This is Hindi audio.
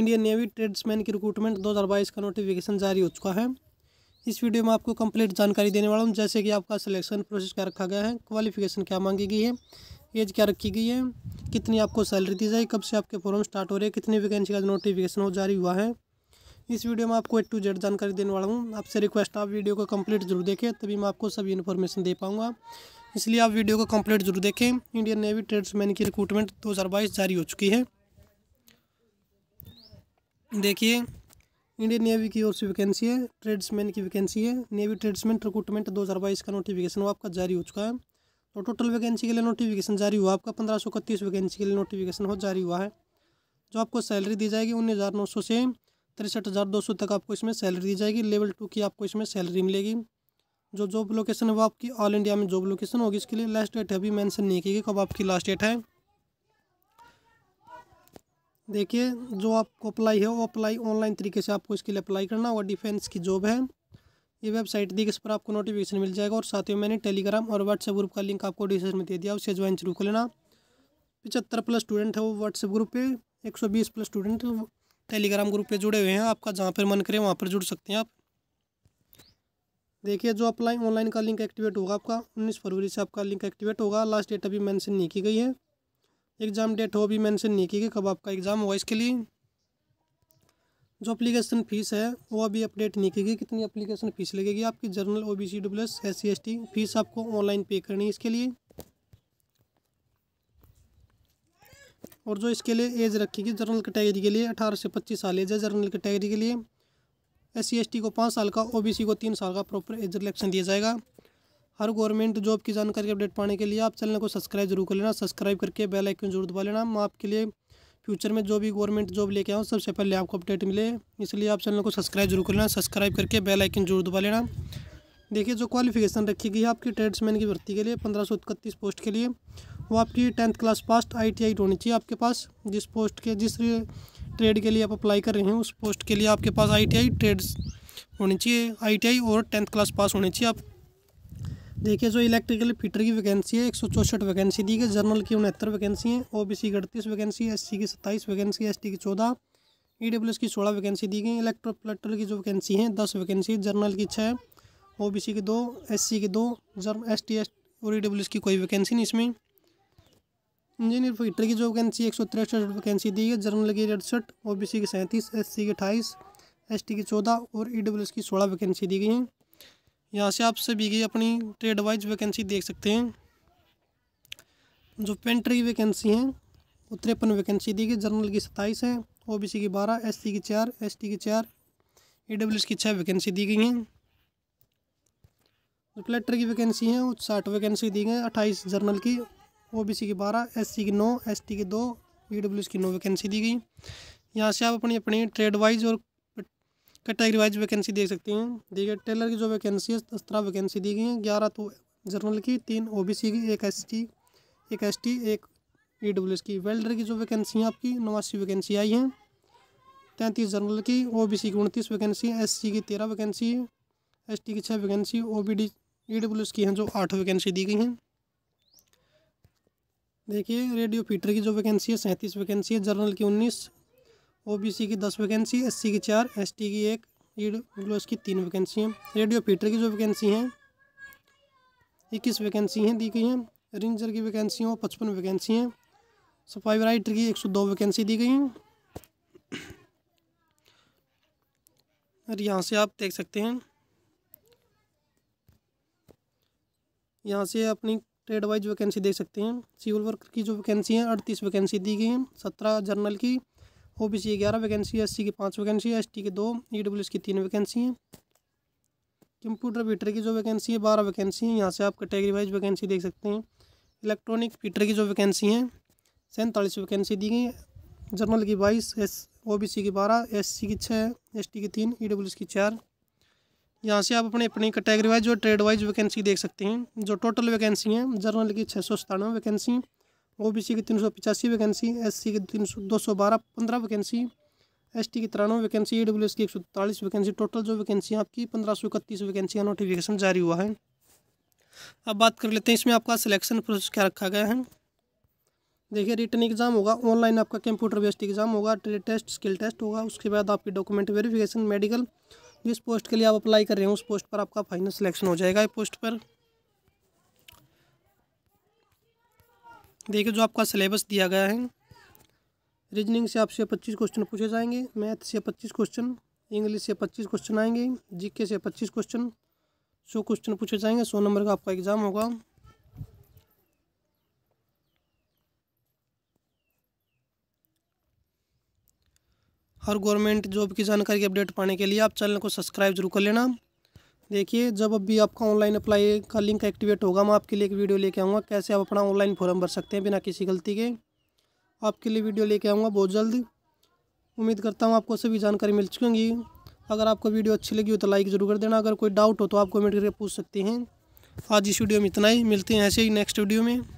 इंडियन नेवी ट्रेड्समैन की रिक्रूटमेंट 2022 का नोटिफिकेशन जारी हो चुका है इस वीडियो में आपको कंप्लीट जानकारी देने वाला हूँ जैसे कि आपका सिलेक्शन प्रोसेस क्या रखा गया है क्वालिफिकेशन क्या मांगी गई है एज क्या रखी गई है कितनी आपको सैलरी दी जाए कब से आपके फॉर्म स्टार्ट हो रहे हैं कितनी वैकेंसी का नोटिफिकेशन हो जारी हुआ है इस वीडियो में आपको ए टू जेड जानकारी देने वाला हूँ आपसे रिक्वेस्ट आप वीडियो को कम्प्लीट जरूर देखें तभी मैं आपको सभी इन्फॉर्मेशन दे पाऊँगा इसलिए आप वीडियो को कम्प्लीट जरूर देखें इंडियन नेवी ट्रेड्समैन की रिक्रूटमेंट दो जारी हो चुकी है देखिए इंडियन नेवी की ओर से वैकेंसी है ट्रेड्समैन की वैकेंसी है नेवी ट्रेड्समैन रिक्रूटमेंट दो हज़ार बाईस का नोटिफिकेशन वो आपका जारी हो चुका है और टोटल वैकेंसी के लिए नोटिफिकेशन जारी हुआ आपका पंद्रह सौ इकतीस वैकेंसी के लिए नोटिफिकेशन हो जारी हुआ है जो आपको सैलरी दी जाएगी उन्नीस हज़ार नौ सौ से तिरसठ हज़ार दो सौ तक आपको इसमें सैलरी दी जाएगी लेवल टू की आपको इसमें सैलरी मिलेगी जो जॉब लोकेशन है वो आपकी ऑल इंडिया में जॉब लोकेशन होगी इसके लिए लास्ट डेट अभी मेंशन नहीं की गई कब आपकी लास्ट डेट है देखिए जो आपको अप्लाई है वो अप्लाई ऑनलाइन तरीके से आपको इसके लिए अप्लाई करना होगा डिफेंस की जॉब है ये वेबसाइट दी इस पर आपको नोटिफिकेशन मिल जाएगा और साथ ही मैंने टेलीग्राम और व्हाट्सएप ग्रुप का लिंक आपको डिस्क्रिप्शन में दे दिया उसे ज्वाइन शुरू कर लेना पचहत्तर प्लस स्टूडेंट है वो व्हाट्सएप ग्रुप पे एक सौ बीस प्लस स्टूडेंट टेलीग्राम ग्रुप पे जुड़े हुए हैं आपका जहाँ पर मन करे वहाँ पर जुड़ सकते हैं आप देखिए जो अप्लाई ऑनलाइन का लिंक एक्टिवेट होगा आपका उन्नीस फरवरी से आपका लिंक एक्टिवेट होगा लास्ट डेट अभी मैंशन नहीं की गई है एग्ज़ाम डेट हो भी मेंशन नहीं की गई कब आपका एग्ज़ाम हुआ इसके लिए जो अप्लीकेशन फ़ीस है वो अभी अपडेट नहीं की गई कितनी अप्लीकेशन फ़ीस लगेगी आपकी general O B C W S S C S T fees आपको ऑनलाइन पे करनी है इसके लिए और जो इसके लिए एज रखी गई जर्नल कैटेगरी के लिए अठारह से पच्चीस साल एज है जर्नल कैटेगरी के लिए एस सी एस टी को पाँच साल का ओ बी सी को तीन साल का प्रॉपर एज रिलेक्शन दिया जाएगा हर गवर्नमेंट जॉब की जानकारी अपडेट पाने के लिए आप चैनल को सब्सक्राइब जरूर कर लेना सब्सक्राइब करके बेल आइकन जरूर दबा लेना मैं आपके लिए फ्यूचर में जो भी गवर्नमेंट जॉब लेके आऊँ सबसे पहले आपको अपडेट मिले इसलिए आप चैनल को सब्सक्राइब जरूर कर लेना सब्सक्राइब करके बेल आइकन जरूर दबा लेना देखिए जो क्वालिफिकेशन रखी गई है आपकी ट्रेड्समैन की भर्ती के लिए पंद्रह सौ इकतीस पोस्ट के लिए वो आपकी tenth class pass I T I होनी चाहिए आपके पास जिस पोस्ट के जिस ट्रेड के लिए आप अप्लाई कर रहे हैं उस पोस्ट के लिए आपके पास आई टी आई ट्रेड्स होनी चाहिए आई टी आई और टेंथ क्लास पास होनी चाहिए आप देखिए जो इलेक्ट्रिकल फिटर की वैकेंसी है एक सौ चौसठ वैकेंसी दी गई जनरल की उनहत्तर वैकेंसी है ओ बी सी की अड़तीस वैकेंसी एस सी की सत्ताईस वैकेंसी एस टी की चौदह ई डब्ल्यू एस की सोलह वैकेंसी दी गई इलेक्ट्रो प्लेटर की जो वैकेंसी हैं दस वैकेंसी जनरल की छः ओ बी सी की दो एस सी की दो जर्म एस टी एस और ई डब्ल्यू एस की कोई वैकेंसी नहीं इसमें इंजीनियर फिटर की जो वैकेंसी एक सौ तिरसठ वैकेंसी दी गई जनरल की अड़सठ ओ बी सी की सैंतीस एस सी की अठाईस एस टी की चौदह और ई डब्ल्यू एस की सोलह वैकेंसी दी गई हैं यहाँ से आप सभी की अपनी ट्रेड वाइज वैकेंसी देख सकते हैं जो पेंट्री वैकेंसी हैं वो तिरपन वैकेंसी दी गई जनरल की सत्ताईस है ओबीसी की बारह एससी की चार एसटी की चार ईडब्ल्यूएस की छः वैकेंसी दी गई हैं जो कलेक्टर की वैकेंसी हैं वो साठ वैकेंसी दी गई अट्ठाईस जनरल की ओबीसी की बारह एससी की नौ एसटी की दो ई की नौ वैकेंसी दी गई यहाँ से आप अपनी अपनी ट्रेड वाइज और कैटेगरी वाइज वैकेंसी देख सकते हैं देखिए टेलर की जो वैकेंसी है दस तरह वैकेंसी दी गई हैं ग्यारह तो जर्नल की तीन ओ की एक एस एक एस एक ई e की वेल्डर की जो वैकेंसी हैं आपकी नवासी वैकेंसी आई हैं तैंतीस जर्नल की ओ की उनतीस वैकेंसी सी की तेरह वैकेंसी टी की छः वैकेंसी ओ डब्ल्यू एस की हैं जो आठ वैकेंसी दी गई हैं देखिए रेडियो फीटर की जो वैकेंसी है सैंतीस वैकेंसी है जर्नल की उन्नीस ओबीसी की दस वैकेंसी एससी की चार एसटी की एक ईड ग्लोस की तीन वैकेंसी हैं रेडियो फीटर की जो वैकेंसी हैं इक्कीस वैकेंसी हैं दी गई हैं रेंजर की वैकेंसी हैं पचपन वैकेंसी हैं सफाई राइटर की एक सौ दो वैकेंसी दी गई हैं और यहाँ से आप देख सकते हैं यहाँ से अपनी ट्रेड वाइज वैकेंसी देख सकते हैं सिविल वर्क की जो वैकेंसी हैं अड़तीस वैकेंसी दी गई हैं सत्रह जर्नल की ओ बी सी की ग्यारह वैकेंसी है एस सी की पाँच वैकेंसी है एस टी की दो ई डब्ल्यू एस की तीन वैकेंसी हैं कंप्यूटर पीटर की जो वैकेंसी है बारह वैकेंसी हैं यहाँ से आप कैटेगरी वाइज वैकेंसी देख सकते हैं इलेक्ट्रॉनिक पीटर की जो वैकेंसी हैं सैंतालीस वैकेंसी दी गई जर्नल जनरल की बाईस एस ओ बी सी की बारह एस सी की छः एस टी की तीन ई डब्ल्यू एस की चार यहाँ से आप अपने अपनी कैटेगरी वाइज और ट्रेड वाइज वैकेंसी देख सकते हैं जो टोटल वैकेंसी हैं जर्नल की छः सौ सतानवे वैकेंसी ओबीसी की तीन सौ पचासी वैकेंसी एससी की तीन सौ दो सौ बारह पंद्रह वैकेंसी एसटी की तिरानवे वैकेंसी ईडब्ल्यूएस की एक सौ तालीस वैकेंसी टोटल जो वैकेंसी आपकी पंद्रह सौ इकतीस वैकेंसी का नोटिफिकेशन जारी हुआ है अब बात कर लेते हैं इसमें आपका सिलेक्शन प्रोसेस क्या रखा गया है देखिए रिटर्न एग्जाम होगा ऑनलाइन आपका कंप्यूटर बेस्ड एग्जाम होगा ट्रेड टेस्ट स्किल टेस्ट होगा उसके बाद आपकी डॉक्यूमेंट वेरिफिकेशन मेडिकल जिस पोस्ट के लिए आप अप्लाई कर रहे हैं उस पोस्ट पर आपका फाइनल सिलेक्शन हो जाएगा इस पोस्ट पर देखिए जो आपका सिलेबस दिया गया है रीजनिंग से आपसे पच्चीस क्वेश्चन पूछे जाएंगे मैथ से पच्चीस क्वेश्चन इंग्लिश से पच्चीस क्वेश्चन आएंगे जीके से पच्चीस क्वेश्चन सौ क्वेश्चन पूछे जाएंगे सौ नंबर का आपका एग्ज़ाम होगा हर गवर्नमेंट जॉब की जानकारी की अपडेट पाने के लिए आप चैनल को सब्सक्राइब जरूर कर लेना देखिए जब अभी आपका ऑनलाइन अप्लाई का लिंक एक्टिवेट होगा मैं आपके लिए एक वीडियो लेके आऊँगा कैसे आप अपना ऑनलाइन फॉर्म भर सकते हैं बिना किसी गलती के आपके लिए वीडियो लेके आऊँगा बहुत जल्द उम्मीद करता हूँ आपको सभी जानकारी मिल चुकेंगी अगर आपको वीडियो अच्छी लगी हो तो लाइक ज़रूर कर देना अगर कोई डाउट हो तो आप कमेंट करके पूछ सकते हैं आज इस वीडियो में इतना ही मिलते हैं ऐसे ही नेक्स्ट वीडियो में